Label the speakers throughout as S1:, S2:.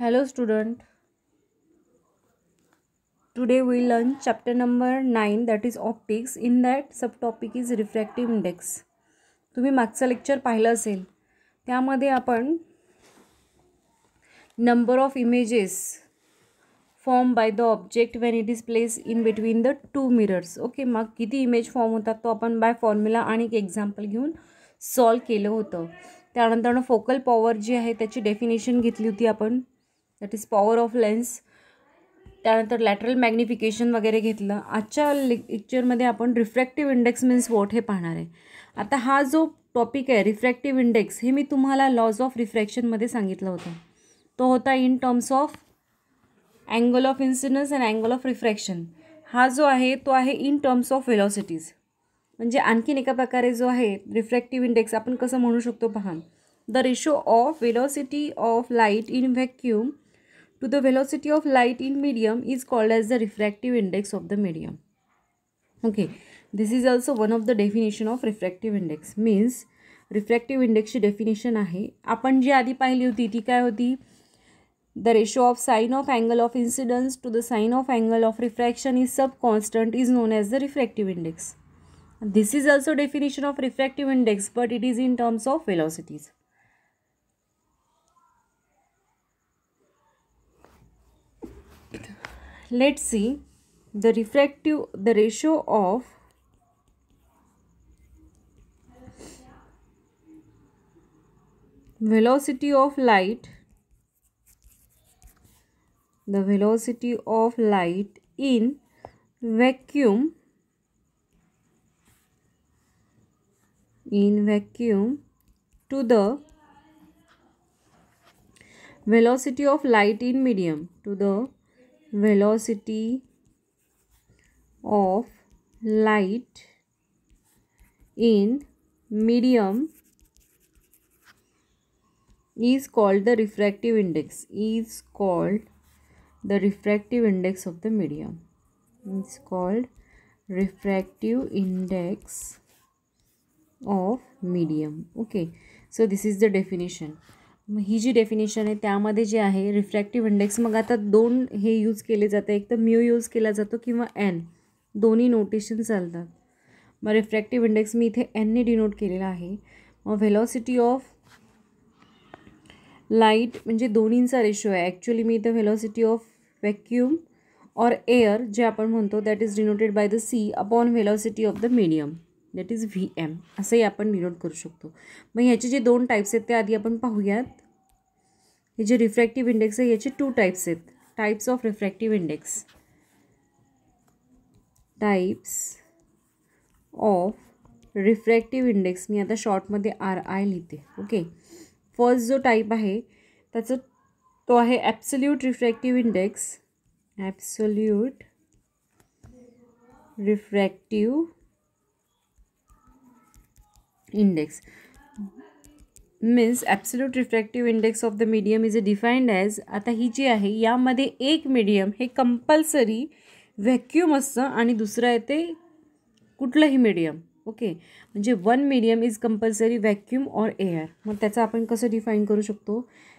S1: Hello student today we learn chapter number nine that is optics in that subtopic is refractive index तुम्ही मागचं lecture पाहिलं असेल त्यामध्ये आपण number of images form by the object when it is place in between the two mirrors okay मग किती image form होतात तो आपण बाय फॉर्म्युला आणि एक एक्झाम्पल घेऊन सॉल्व केलं होतं त्यानंतर फोकल पॉवर जी आहे त्याची डेफिनेशन घेतली होती आपण that is power of lens त्यानंतर लॅटरल मॅग्निफिकेशन वगैरे घेतलं आजच्या लेक्चरमध्ये आपण रिफ्रॅक्टिव्ह इंडेक्स मीन्स वॉट हे पाहणार आहे आता हा जो टॉपिक आहे रिफ्रॅक्टिव्ह इंडेक्स हे मी तुम्हाला लॉज ऑफ रिफ्रॅक्शनमध्ये सांगितलं होतं तो होता in terms of angle of incidence and angle of refraction हा जो आहे तो आहे इन टर्म्स ऑफ व्हेलॉसिटीज म्हणजे आणखीन एका प्रकारे जो आहे रिफ्रॅक्टिव्ह इंडेक्स आपण कसं म्हणू शकतो पहा the ratio of velocity of light in vacuum to the velocity of light in medium is called as the refractive index of the medium okay this is also one of the definition of refractive index means refractive index definition ahe apan je adi pahili hoti ti kay hoti the ratio of sine of angle of incidence to the sine of angle of refraction is sub constant is known as the refractive index this is also definition of refractive index but it is in terms of velocities let's see the refractive the ratio of velocity of light the velocity of light in vacuum in vacuum to the velocity of light in medium to the velocity of light in medium is called the refractive index is called the refractive index of the medium it's called refractive index of medium okay so this is the definition ही जी definition आहे त्यामध्ये जे आहे refractive index मग आता दोन हे यूज केले जातं एक तर म्यू यूज केला जातो किंवा एन दोन्ही नोटेशन चालतात मग रिफ्रॅक्टिव्ह इंडेक्स मी इथे एनने डिनोट केलेला आहे मग व्हेलॉसिटी ऑफ लाईट म्हणजे दोन्हींचा रेशो आहे ॲक्च्युली मी इथं velocity of vacuum or air जे आपण म्हणतो that is denoted by the C upon velocity of the medium that is V M असंही आपण डिनोट करू शकतो मग ह्याचे जे दोन टाईप्स आहेत ते आधी आपण पाहूयात ये जो रिफ्रैक्टिव इंडेक्स है ये टू टाइप्स है types of refractive index types of refractive index मैं आता शॉर्ट मधे आर आय लिखते ओके फर्स्ट जो टाइप है तो तो है absolute refractive index absolute refractive index means absolute refractive index of the medium is a defined as आता ही जी आहे यामध्ये एक मीडियम हे कंपल्सरी व्हॅक्यूम असतं आणि दुसरं येते कुठलंही मीडियम ओके म्हणजे one medium is compulsory vacuum or air मग त्याचं आपण कसं डिफाईन करू शकतो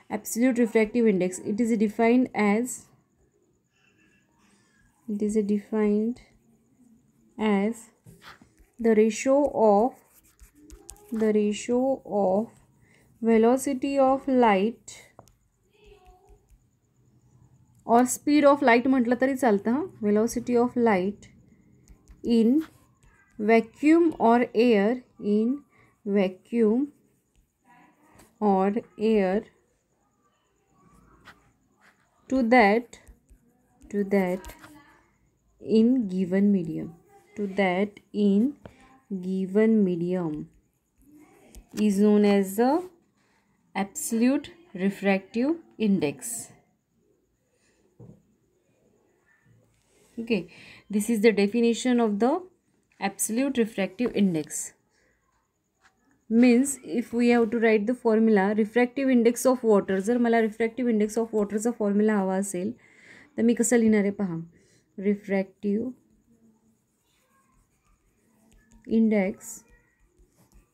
S1: absolute refractive index it is defined as it is defined as the ratio of the ratio of velocity of light or speed of light म्हटलं तरी चालतं हां velocity of light in vacuum or air in vacuum or air to that to that in given medium to that in given medium is known as the absolute refractive index okay this is the definition of the absolute refractive index means if we have to write the formula refractive index of water जर मला refractive index of वॉटरचा formula हवा असेल तर मी कसं लिहिणार आहे पहा Refractive index.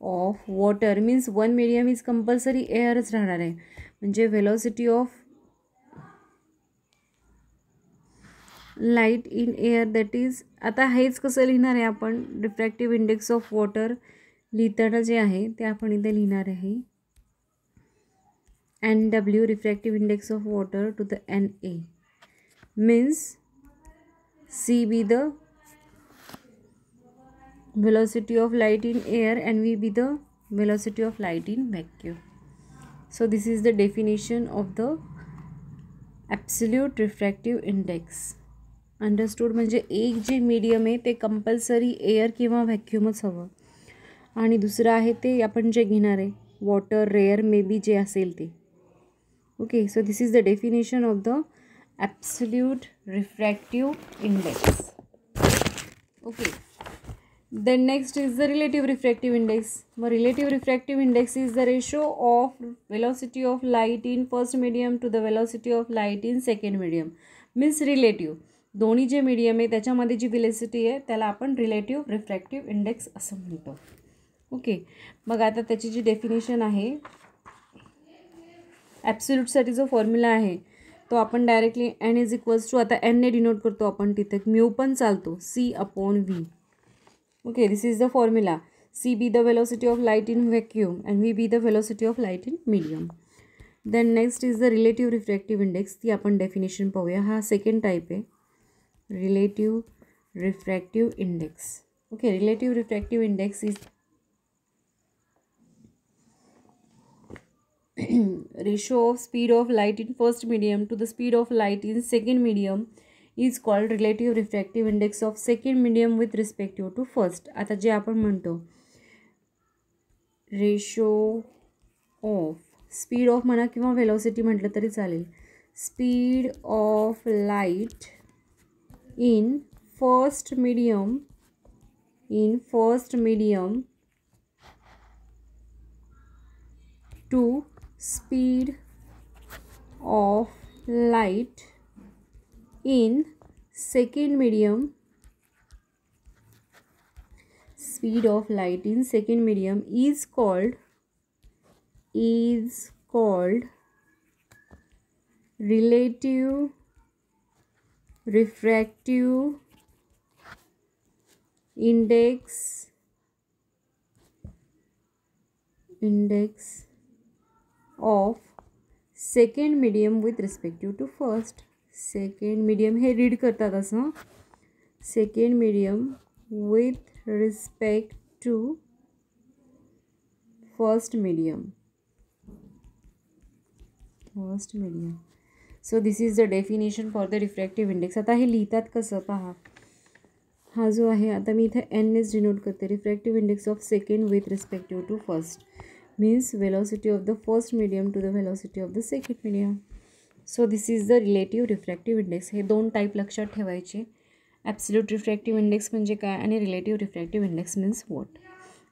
S1: Of water means one medium is compulsory एअरच राहणार आहे म्हणजे velocity of light in air that is आता हेच कसं लिहिणार आहे आपण रिफ्रॅक्टिव्ह इंडेक्स ऑफ वॉटर लिहिताना जे आहे ते आपण इथे लिहिणार आहे N W refractive index of water to the N A means C be the velocity of light in air and we be the velocity of light in vacuum so this is the definition of the absolute refractive index understood manje ek je medium hai te compulsory air kiwa vacuum ch hava ani dusra hai te apan je ghinare water rare may be je asel te okay so this is the definition of the absolute refractive index okay then next is the relative refractive index मग relative refractive index is the ratio of velocity of light in first medium to the velocity of light in second medium means relative दोन्ही जे medium आहे त्याच्यामध्ये जी velocity आहे त्याला आपण relative refractive index असं म्हणतो ओके मग आता त्याची जी डेफिनेशन आहे ॲप्सुल्यूटसाठी जो फॉर्म्युला आहे तो आपण directly N is equals to आता एनने डिनोट करतो आपण तिथे म्यू पण चालतो C upon V okay this is the formula c be the velocity of light in vacuum and v be the velocity of light in medium then next is the relative refractive index the upon definition power ha, second type आहे relative refractive index okay relative refractive index is ratio of speed of light in first medium to the speed of light in second medium is called relative refractive index of second medium with respective to first आता जे आपण म्हणतो ratio of speed of म्हणा किंवा velocity म्हटलं तरी चालेल speed of light in first medium in first medium to speed of light in second medium speed of light in second medium is called is called relative refractive index index of second medium with respect to first second medium हे read करतात असं second medium with respect to first medium first medium so this is the definition for the refractive index आता हे लिहितात कसं पहा हा जो आहे आता मी इथे एस डिनोट करते refractive index of second with respective to first means velocity of the first medium to the velocity of the second medium so this is the relative refractive index हे दोन टाईप लक्षात ठेवायचे ॲप्सिल्यूट refractive index म्हणजे काय आणि relative refractive index means what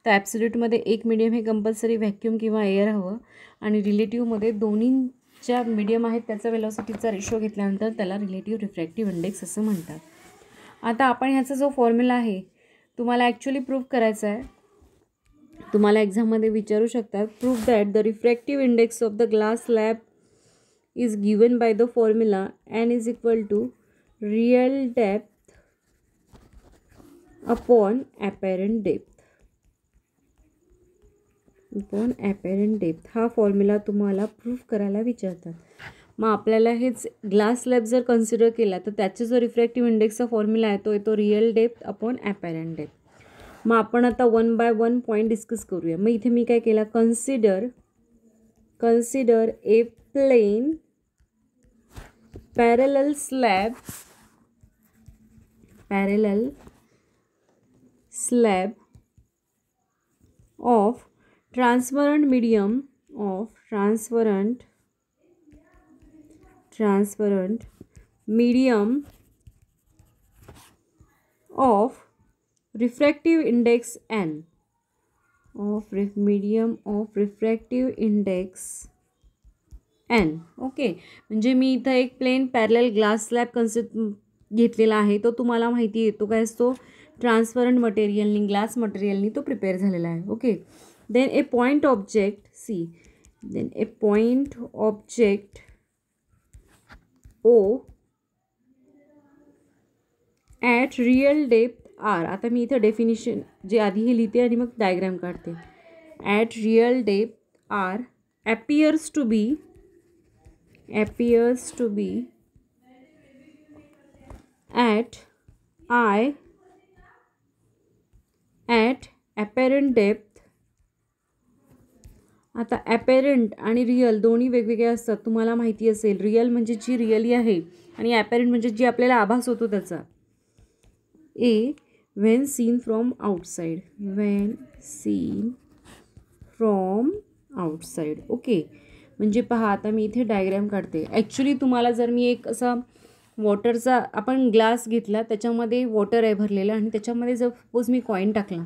S1: तर ॲप्सिल्यूटमध्ये एक मिडियम हे कंपल्सरी व्हॅक्यूम किंवा एअर हवं आणि रिलेटिव्हमध्ये दोन्ही ज्या मिडियम आहेत त्याचा वेलॉसिटीचा रेशो घेतल्यानंतर त्याला रिलेटिव्ह रिफ्रॅक्टिव्ह इंडेक्स असं म्हणतात आता आपण ह्याचा जो फॉर्म्युला आहे तुम्हाला ॲक्च्युली प्रूफ करायचा आहे तुम्हाला एक्झाममध्ये विचारू शकतात proof that the refractive index of the glass slab is given by the formula n is equal to real depth upon apparent depth upon apparent depth हा फॉर्म्युला तुम्हाला प्रूफ करायला विचारतात मग आपल्याला हेच ग्लास लॅब जर कन्सिडर केला तर त्याचा जो रिफ्रॅक्टिव्ह इंडेक्सचा फॉर्म्युला आहे तो येतो real depth upon apparent depth मग आपण आता one by one point discuss करूया मग इथे मी काय केला consider consider a plane parallel slab parallel slab of transparent medium of transparent transparent medium of refractive index n of medium of refractive index N okay मे मी इत एक plane parallel glass slab concept घेतलेला आहे तो तुम्हाला माहिती येतो काय असतो ट्रान्सपरंट मटेरियलनी ग्लास मटेरियलनी तो प्रिपेर है okay then a point object C then a point object O at real depth R आता मी इत डेफिनेशन जे आधी ही लिखते मग डायग्राम काटते at real depth R appears to be appears to be at i at apparent depth आता ॲपेरंट आणि real दोन्ही वेगवेगळे असतात तुम्हाला माहिती असेल रियल म्हणजे जी रिअली आहे आणि ॲपेरंट म्हणजे जी आपल्याला आभास होतो त्याचा A when seen from outside when seen from outside okay म्हणजे पहा आता मी इथे डायग्रॅम काढते ॲक्च्युली तुम्हाला जर मी एक असा वॉटरचा आपण ग्लास घेतला त्याच्यामध्ये वॉटर आहे भरलेलं आणि त्याच्यामध्ये जर सपोज मी कॉईन टाकला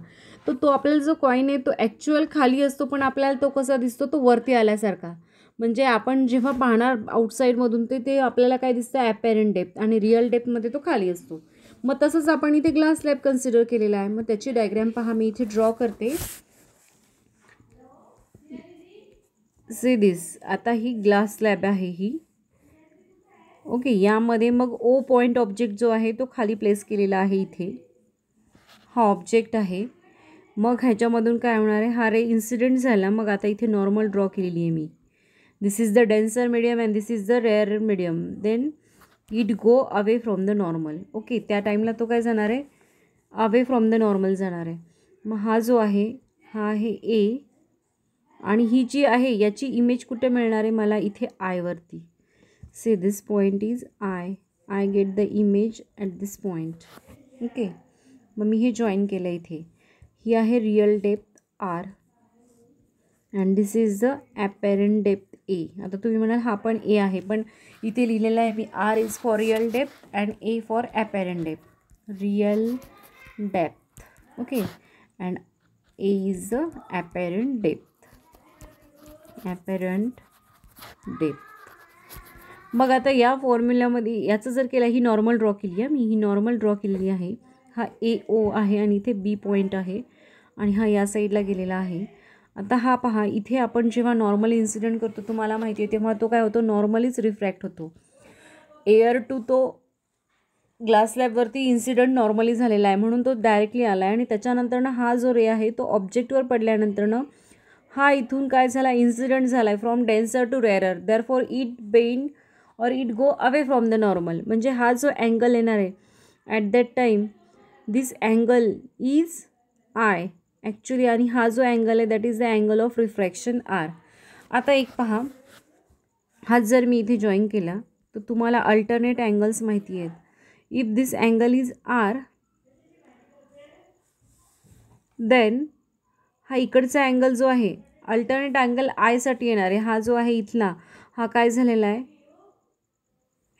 S1: तर तो, आपल्याला जो कॉईन आहे तो ॲक्च्युअल खाली असतो पण आपल्याला तो कसा दिसतो तो वरती आल्यासारखा म्हणजे आपण जेव्हा पाहणार आउटसाईडमधून ते ते आपल्याला काय दिसतं ॲपॅरंट डेप्थ आणि रिअल डेप्थमध्ये तो खाली असतो मग तसंच आपण इथे ग्लास लॅब कन्सिडर केलेला आहे मग त्याची डायग्रॅम पहा मी इथे ड्रॉ करते सी दिस आता ही ग्लास स्लॅब आहे ही ओके यामध्ये मग ओ पॉईंट ऑब्जेक्ट जो आहे तो खाली प्लेस केलेला आहे इथे हा ऑब्जेक्ट आहे मग ह्याच्यामधून काय होणार आहे हा रे इन्सिडेंट झाला मग आता इथे नॉर्मल ड्रॉ केलेली आहे मी this is the denser medium and this is the rarer medium then it go away from the normal okay त्या टाईमला तो काय जाणार आहे अवे फ्रॉम द नॉर्मल जाणार आहे मग हा जो आहे हा आहे ए आणि ही जी आहे याची इमेज कुठे मिळणार आहे मला इथे आयवरती say this point is I I get the image at this point okay मग मी हे जॉईन केलं इथे ही आहे real depth R and this is the apparent depth A आता तुम्ही म्हणाल हा पण ए आहे पण इथे लिहिलेलं आहे मी R is for real depth and A for apparent depth real depth okay and A is the apparent depth apparent depth मग आता या फॉर्म्युल्यामध्ये याचं जर केलं ही नॉर्मल ड्रॉ केली आहे मी ही नॉर्मल ड्रॉ केलेली आहे हा ए ओ आहे आणि इथे बी पॉईंट आहे आणि हा या साईडला गेलेला आहे आता हा पहा इथे आपण जेव्हा नॉर्मल इन्सिडेंट करतो तुम्हाला माहिती आहे तेव्हा तो काय होतो नॉर्मलीच रिफ्रॅक्ट होतो एअर टू तो ग्लास लॅबवरती इन्सिडंट नॉर्मली झालेला आहे म्हणून तो डायरेक्टली आला आहे आणि त्याच्यानंतरनं हा जो रे आहे तो ऑब्जेक्टवर पडल्यानंतरनं हा इथून काय झाला इन्सिडंट झाला आहे from denser to rarer therefore it bend or it go away from the normal म्हणजे हा जो अँगल येणार आहे at that time this angle is i actually आणि हा जो अँगल आहे that is the angle of refraction r आता एक पहा हा जर मी इथे जॉईन केला तर तुम्हाला अल्टरनेट अँगल्स माहिती आहेत if this angle is r then हा इकडचा अँगल जो आहे अल्टरनेट अँगल आयसाठी येणार आहे हा जो आहे इथला हा काय झालेला आहे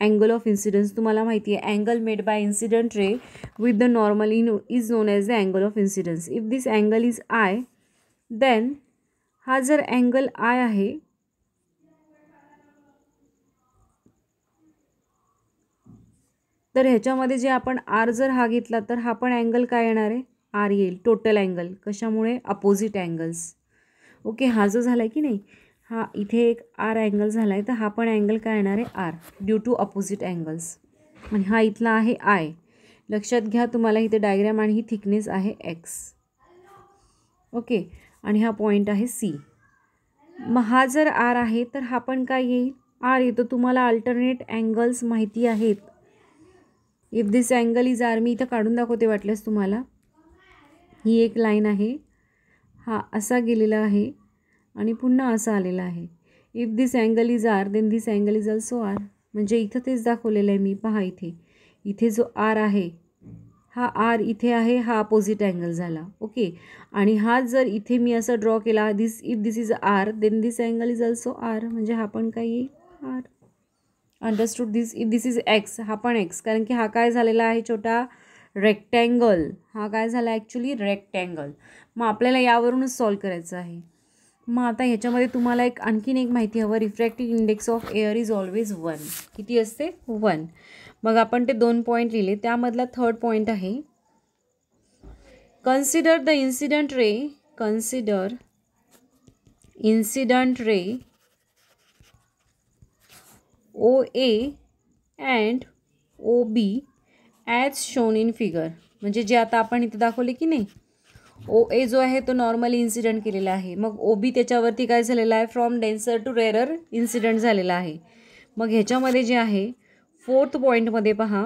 S1: अँगल ऑफ इन्सिडन्स तुम्हाला माहिती आहे angle made by incident ray with the normal in is known as the angle of incidence if this angle is i then हा जर अँगल आय आहे तर ह्याच्यामध्ये जे आपण आर जर हा घेतला तर हा पण अँगल काय येणार आहे आर येईल टोटल अँगल कशामुळे अपोजिट अँगल्स ओके हा जो झाला आहे की नाही हा इथे एक आर अँगल झाला आहे तर हा पण अँगल काय येणार आहे r due to opposite angles आणि हा इथला आहे आय लक्षात घ्या तुम्हाला इथे डायग्रॅम आणि ही थिकनेस आहे एक्स ओके आणि हा पॉईंट आहे सी मग हा जर आर आहे तर हा पण काय येईल आर येतो तुम्हाला अल्टरनेट अँगल्स माहिती आहेत if this angle is r मी इथं काढून दाखवते वाटल्यास तुम्हाला ही एक लाईन आहे हा असा गेलेला आहे आणि पुन्हा असा आलेला आहे if this angle is r then this angle is also r म्हणजे इथं तेच दाखवलेलं आहे मी पहा इथे इथे जो आर आहे हा आर इथे आहे हा अपोजिट अँगल झाला ओके आणि हा जर इथे मी असं ड्रॉ केला this if this is r then this angle is also r म्हणजे हा पण काही येईल r understood this if this is x हा पण एक्स कारण की हा काय झालेला आहे छोटा रेक्टँगल हा काय झाला ॲक्च्युली रेक्टँगल मग आपल्याला यावरूनच सॉल्व करायचं आहे मग आता ह्याच्यामध्ये तुम्हाला एक आणखीन एक माहिती हवं refractive index of air is always one किती असते वन मग आपण ते दोन पॉईंट लिहिले त्यामधला थर्ड पॉईंट आहे consider the incident ray consider incident ray O A and O B as shown in figure म्हणजे जे आता आपण इथे दाखवले की नाही ओ ए जो आहे तो नॉर्मली इन्सिडेंट केलेला आहे मग ओ बी त्याच्यावरती काय झालेला आहे from denser to rarer incident झालेला आहे मग ह्याच्यामध्ये जे आहे फोर्थ पॉईंटमध्ये पहा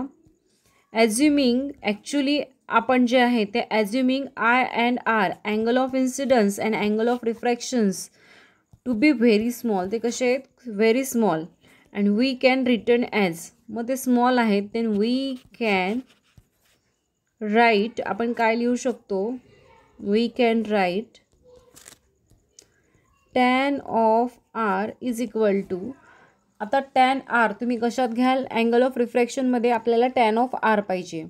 S1: ॲज्युमिंग ॲक्च्युली आपण जे आहे ते assuming i and r angle of incidents and angle of refractions to be very small ते कसे आहेत very small and we can return as मग ते स्मॉल आहेत देन वी कॅन राईट आपण काय लिहू शकतो we can write tan of r is equal to आता टॅन आर तुम्ही कशात घ्याल अँगल ऑफ रिफ्रॅक्शनमध्ये आपल्याला टॅन ऑफ आर पाहिजे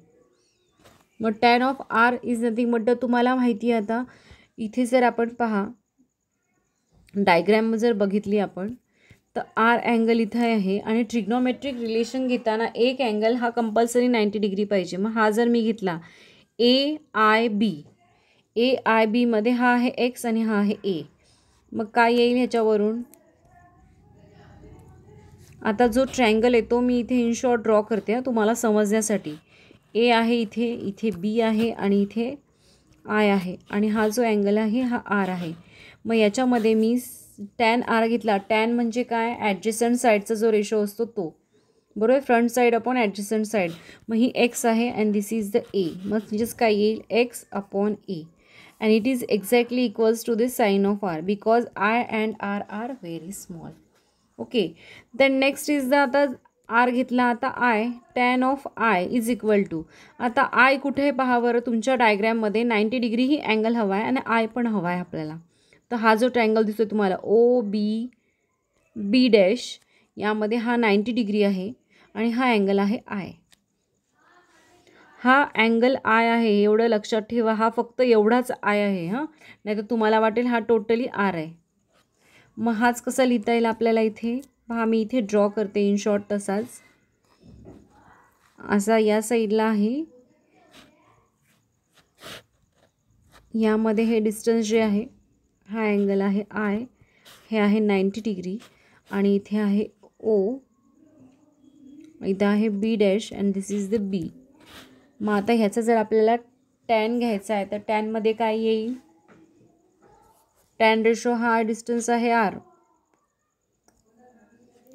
S1: मग tan of r is nothing but तुम्हाला माहिती आहे आता इथे जर आपण पहा डायग्रॅम जर बघितली आपण तर आर अँगल इथं आहे आणि ट्रिग्नोमेट्रिक रिलेशन घेताना एक अँगल हा कंपल्सरी नाईंटी डिग्री पाहिजे मग हा जर मी घेतला ए आय बी ए आय बीमध्ये हा आहे एक्स आणि हा आहे ए मग काय येईल ह्याच्यावरून आता जो ट्रँगल आहे तो मी इथे शॉर्ट ड्रॉ करते तुम्हाला समजण्यासाठी ए आहे इथे इथे बी आहे आणि इथे आय आहे आणि हा जो अँगल आहे हा आर आहे मग याच्यामध्ये मी टॅन आर घेतला टॅन म्हणजे काय ॲडजस्टंट साईडचा जो रेशो असतो तो बरोबर front side upon adjacent side मग ही एक्स आहे and this is the a मग म्हणजेच काय येईल x upon a and it is exactly equals to this sine of r because i and r r very small okay then next is the आता r घेतला आता i tan of i is equal to आता i कुठे पहा तुमच्या डायग्रॅममध्ये ninety degree ही angle हवा आहे आणि आय पण हवा आहे आपल्याला तर हा जो ट्रँगल दिसतो तुम्हाला ओ बी बी डॅश यामध्ये हा नाईंटी डिग्री आहे आणि हा अँगल आहे आय हा अँगल आय आहे एवढं लक्षात ठेवा हा फक्त एवढाच आय आहे हां नाहीतर तुम्हाला वाटेल हा टोटली आर आहे मग हाच कसा लिहिता येईल आपल्याला इथे हा मी इथे ड्रॉ करते इन शॉर्ट तसाच असा या साईडला आहे यामध्ये हे डिस्टन्स जे आहे हा अँगल आहे आय हे आहे नाईंटी डिग्री आणि इथे आहे ओ इथं आहे B dash and this is the B मग आता ह्याचा जर आपल्याला टॅन घ्यायचा आहे तर टॅनमध्ये काय येईल टॅन रेशो हा डिस्टन्स आहे आर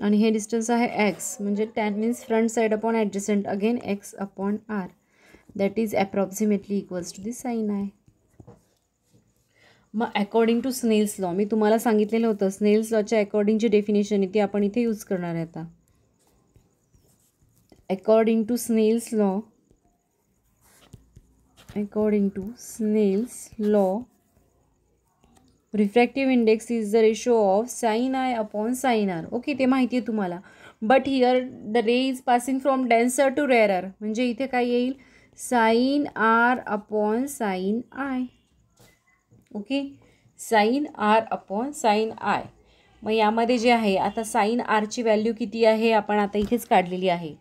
S1: आणि हे डिस्टन्स आहे एक्स म्हणजे tan means front side upon adjacent again x upon r that is approximately equals to the sine आहे मग अकॉर्डिंग टू स्नेल्स लॉ मी तुम्हाला सांगितलेलं होतं स्नेल्स लॉच्या अकॉर्डिंग जी डेफिनेशन आहे ती आपण इथे यूज करणार आहे आता according to Snell's law according to Snell's law refractive index is the ratio of sine i upon sine r okay ते माहिती आहे तुम्हाला but here the ray is passing from denser to rarer म्हणजे इथे काय येईल sine r upon sine i okay sine r upon sine i मग यामध्ये जे आहे आता साईन आरची व्हॅल्यू किती आहे आपण आता इथेच काढलेली आहे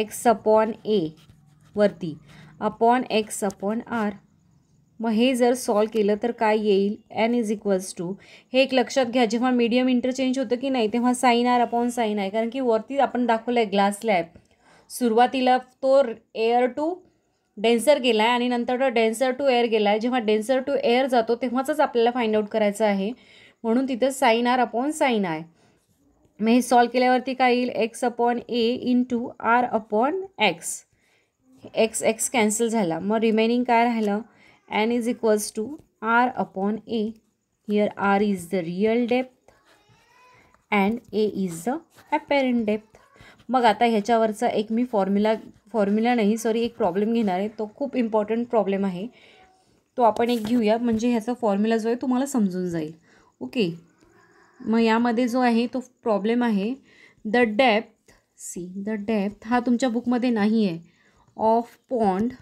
S1: एक्स अपॉन ए वरती अपॉन एक्स अपॉन आर मग हे जर सॉल्व केलं तर काय येईल एन इज इक्वल्स टू हे एक लक्षात घ्या जेव्हा मीडियम इंटरचेंज होतं की नाही तेव्हा sine r upon sine i कारण की वरती आपण दाखवलं आहे ग्लास लॅब सुरुवातीला तो एअर टू डेन्सर गेला आहे आणि नंतर डेन्सर टू एअर गेला आहे जेव्हा डेन्सर टू एअर जातो तेव्हाच आपल्याला फाइंड आउट करायचं आहे म्हणून तिथं sine r upon sine i मग हे सॉल्व केल्यावरती काय येईल x upon a into r upon x x x cancel झाला मग रिमेनिंग काय राहिलं n is equals to r upon a here r is the real depth and A is the apparent depth मग आता ह्याच्यावरचा एक मी formula formula नाही सॉरी एक प्रॉब्लेम घेणार आहे तो खूप इम्पॉर्टंट प्रॉब्लेम आहे तो आपण एक घेऊया म्हणजे ह्याचा फॉर्म्युला जो आहे तुम्हाला समजून जाईल ओके मग यामध्ये जो आहे तो प्रॉब्लेम आहे the depth see the depth हा तुमच्या बुकमध्ये नाही आहे of pond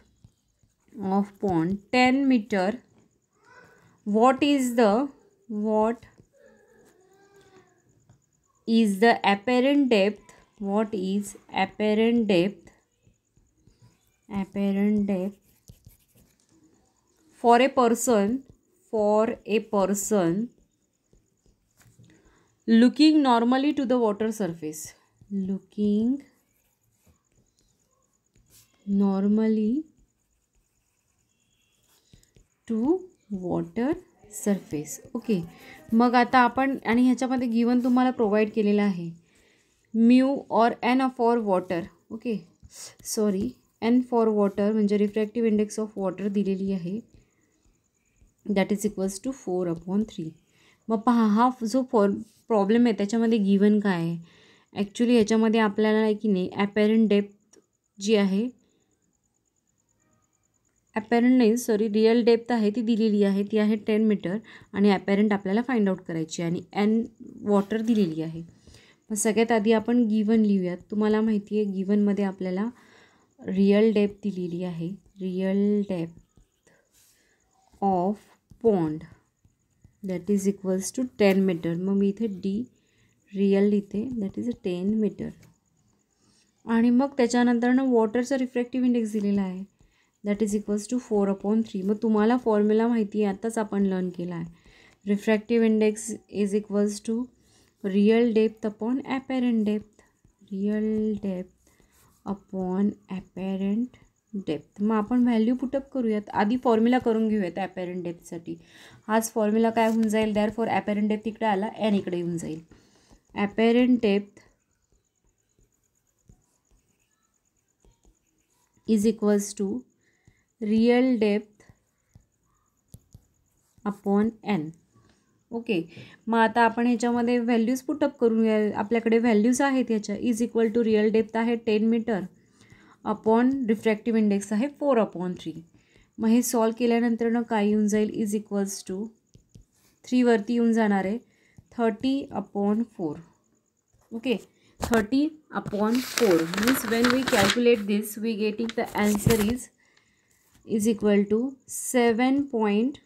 S1: of pond ten metre what is the what is the apparent depth what is apparent depth apparent death for a person for a person looking normally to the water surface looking normally to water surface okay मग आता आपण आणि ह्याच्यामध्ये given तुम्हाला provide केलेलं आहे mu or n for water okay sorry n for water म्हणजे refractive index of water दिलेली आहे that is equals to four upon three मग पहा हा जो फॉर प्रॉब्लेम आहे त्याच्यामध्ये गिवन काय आहे ॲक्च्युली याच्यामध्ये आपल्याला की नाही ॲपेरंट डेप्थ जी आहे ॲपेरंट नाही सॉरी रिअल डेप्थ आहे ती दिलेली आहे ती आहे टेन मीटर आणि ॲपेरंट आपल्याला फाइंड आउट करायची आणि एन वॉटर दिलेली आहे मग सगळ्यात आधी आपण गिवन लिहूयात तुम्हाला माहिती आहे गिवनमध्ये आपल्याला रियल डेप दिलेली आहे real depth of pond that is equals to ten metre मग मी इथे डी रियल इथे that is a ten metre आणि मग त्याच्यानंतर ना वॉटरचा रिफ्रॅक्टिव्ह इंडेक्स दिलेला आहे that is equals to four upon three मग तुम्हाला फॉर्म्युला माहिती आहे आत्ताच आपण लर्न केला आहे refractive index is equals to real depth upon apparent depth real depth upon apparent depth मग आपण व्हॅल्यू पुटअप करूयात आधी फॉर्म्युला करून घेऊयात ॲपॅरंट डेप्थसाठी हाच फॉर्म्युला काय होऊन जाईल दॅर फॉर ॲपॅरंट डेप्थ इकडे आला एन इकडे येऊन जाईल apparent depth is equals to real depth upon n okay मग आता आपण ह्याच्यामध्ये व्हॅल्यूज पुटअप करून घ्या आपल्याकडे व्हॅल्यूज आहेत ह्याच्या is equal to real depth आहे ten metre upon refractive index आहे फोर अपॉन थ्री मग हे सॉल्व केल्यानंतरनं काय येऊन जाईल इज इक्वल्स टू थ्रीवरती येऊन जाणार आहे thirty upon four okay thirty upon four means when we calculate this we getting the answer is is equal to seven point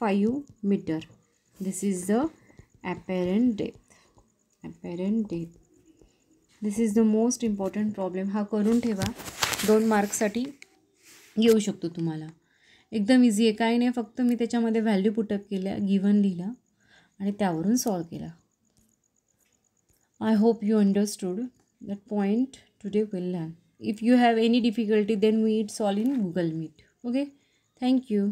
S1: five metre this is the apparent depth apparent depth this is the most important problem हा करून ठेवा दोन मार्क्ससाठी येऊ शकतो तुम्हाला एकदम easy आहे काही नाही फक्त मी त्याच्यामध्ये व्हॅल्यू पुटअप केल्या गिवन लिहिला आणि त्यावरून सॉल्व केला I hope you understood that point today will learn if you have any difficulty then we it solve in Google Meet okay thank you